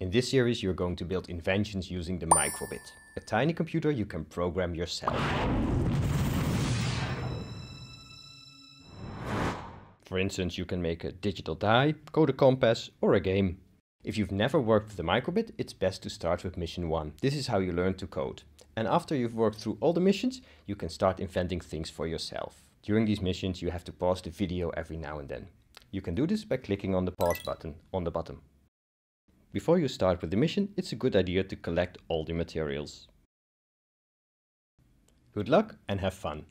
In this series you're going to build inventions using the microbit, a tiny computer you can program yourself. For instance, you can make a digital die, code a compass, or a game. If you've never worked with the microbit, it's best to start with mission 1. This is how you learn to code. And after you've worked through all the missions, you can start inventing things for yourself. During these missions, you have to pause the video every now and then. You can do this by clicking on the pause button on the bottom. Before you start with the mission, it's a good idea to collect all the materials. Good luck and have fun!